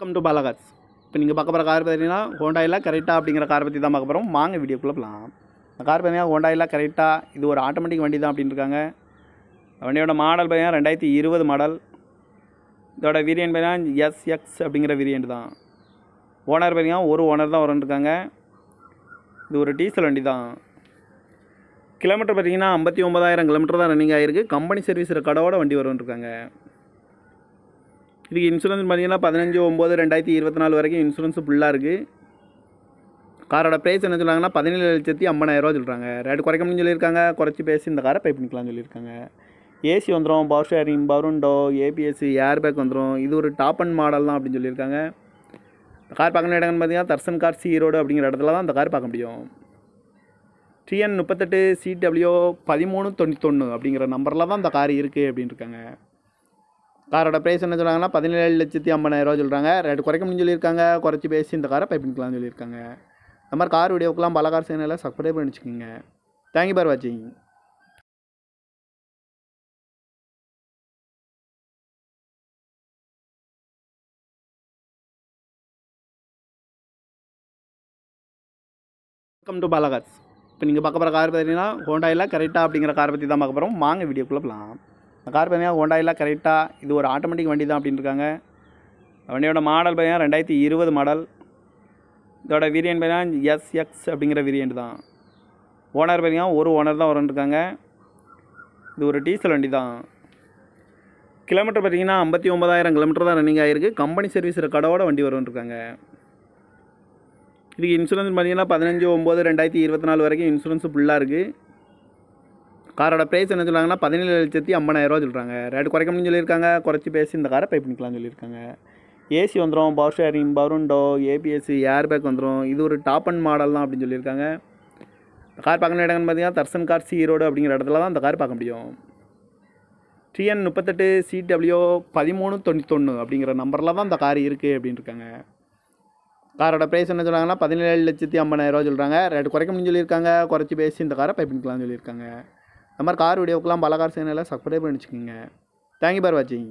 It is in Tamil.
கம் டு பாலகாஸ் இப்போ நீங்கள் பார்க்க போகிற கார் பார்த்தீங்கன்னா ஹோண்டாயில் கரெக்டாக அப்படிங்கிற காரை பற்றி தான் பார்க்க போகிறோம் வாங்க வீடியோக்குள்ளே போகலாம் இந்த கார் பார்த்தீங்கன்னா ஹோண்டாயில் கரெக்டாக இது ஒரு ஆட்டோமேட்டிக் வண்டி தான் அப்படின்னு இருக்காங்க வண்டியோட மாடல் பார்த்தீங்கன்னா ரெண்டாயிரத்தி இருபது மாடல் இதோட வீரியன் பார்த்தீங்கன்னா எஸ் எக்ஸ் அப்படிங்கிற வேரியன்ட் தான் ஓனர் பார்த்தீங்கன்னா ஒரு ஓனர் தான் வரன்ட்ருக்காங்க இது ஒரு டீசல் வண்டி தான் கிலோமீட்டர் பார்த்தீங்கன்னா ஐம்பத்தி ஒம்பதாயிரம் கிலோமீட்டர் தான் ரன்னிங் ஆகிருக்கு கம்பெனி சர்வீஸ் ரெக்கார்டோட வண்டி வரும்ன்ட்ருக்காங்க இதுக்கு இன்சூரன்ஸ் பார்த்தீங்கன்னா பதினஞ்சு ஒம்பது ரெண்டாயிரத்தி இருபத்தி நாலு வரைக்கும் இன்சூரன்ஸ் ஃபுல்லாக இருக்குது காரோட ப்ரைஸ் என்ன சொல்கிறாங்கன்னா பதினேழு லட்சத்தி ஐம்பதாயிரரூவா சொல்கிறாங்க ரேட் குறைக்க முடியும் சொல்லியிருக்காங்க குறைச்சி பேசி இந்த காரை பே பண்ணிக்கலாம்னு சொல்லியிருக்காங்க ஏசி வந்துடும் பவர் ஷேரிங் பவருண்டோ ஏபிஎஸ்சி ஏர் பேக் வந்துடும் இது ஒரு டாப் அண்ட் மாடல் தான் அப்படின்னு சொல்லியிருக்காங்க கார் பார்க்கணும் இடங்கன்னு பார்த்தீங்கன்னா தர்சன் கார் சி ரோடு அப்படிங்கிற இடத்துல தான் அந்த கார் பார்க்க முடியும் டிஎன் முப்பத்தெட்டு சிடபிள்யூ பதிமூணு தொண்ணூத்தொன்று அப்படிங்கிற நம்பரில் தான் அந்த கார் இருக்குது அப்படின்னு இருக்காங்க காரோட ப்ரைஸ் என்ன சொல்கிறாங்கன்னா பதினேழு லட்சத்தி ஐம்பதாயிரரூவா சொல்கிறாங்க ரேட்டு குறைக்க முடியும் சொல்லியிருக்காங்க குறைச்சி பேசி இந்த காரை பை பண்ணிக்கலாம்னு சொல்லியிருக்காங்க இந்த மாதிரி கார் வீடியோக்கெலாம் பல கார் சேனலில் சப்ஸ்கிரைப் பண்ணி தேங்க்யூ பார் வாட்சிங் டு இப்போ நீங்கள் பார்க்க போகிற கார் ஹோண்டாயில் கரெக்டாக அப்படிங்கிற காரை பற்றி தான் பார்க்க போகிறோம் வாங்க வீடியோக்குள்ளே போகலாம் இந்த கார் பார்த்தீங்கன்னா ஹோண்டாயில் கரெக்டாக இது ஒரு ஆட்டோமேட்டிக் வண்டி தான் அப்படின்னு இருக்காங்க வண்டியோட மாடல் பார்த்தீங்கன்னா ரெண்டாயிரத்தி இருபது மாடல் இதோட வீரியன் பார்த்தீங்கன்னா எக்ஸ் அப்படிங்கிற வேரியன்ட் தான் ஓனர் பார்த்தீங்கன்னா ஒரு ஓனர் தான் வரன்ட்ருக்காங்க இது ஒரு டீசல் வண்டி தான் கிலோமீட்டர் பார்த்தீங்கன்னா ஐம்பத்தி ஒம்பதாயிரம் கிலோமீட்டர் தான் ரன்னிங் ஆகிருக்கு கம்பெனி சர்வீஸ் ரெக்கார்டோட வண்டி வரும்ன்ருக்காங்க இதுக்கு இன்சூரன்ஸ் பார்த்தீங்கன்னா பதினஞ்சு ஒம்பது ரெண்டாயிரத்தி இருபத்தி நாலு வரைக்கும் இன்சூரன்ஸ் ஃபுல்லாக இருக்குது காரோட ப்ரைஸ் என்ன சொல்கிறாங்கன்னா பதினேழு லட்சத்தி ரூபா சொல்கிறாங்க ரேட் குறைக்க முடியும்னு சொல்லியிருக்காங்க குறைச்சி பேசி இந்த காரை பை பண்ணிக்கலாம்னு சொல்லியிருக்காங்க ஏசி வந்துடும் பவர் ஷேரிங் பவருண்டோ ஏபிஎஸ்சி ஏர் பேக் வந்துடும் இது ஒரு டாப் அண்ட் மாடல் தான் அப்படின்னு சொல்லியிருக்காங்க இந்த கார் பார்க்கணும் இடங்கன்னு பார்த்தீங்கன்னா தர்சன் கார் சி ரோடு அப்படிங்கிற இடத்துல தான் அந்த கார் பார்க்க முடியும் டிஎன் முப்பத்தெட்டு சிடபிள்யூ பதிமூணு தொண்ணூத்தொன்று அப்படிங்கிற நம்பரில் தான் இந்த கார் இருக்குது அப்படின்னு இருக்காங்க காரோட ப்ரைஸ் என்ன சொல்கிறாங்கன்னா பதினேழு லட்சத்தி ரூபா சொல்கிறாங்க ரேட் குறைக்க முடியும்னு சொல்லியிருக்காங்க குறைச்சி பேசி இந்த காரை பண்ணிக்கலாம்னு சொல்லியிருக்காங்க இந்த மாதிரி கார் வீடியோக்கெலாம் பலகார் சேனலை சப்ஸ்கிரைப் பண்ணி வச்சுக்கோங்க தேங்க்யூ ஃபார் வாட்சிங்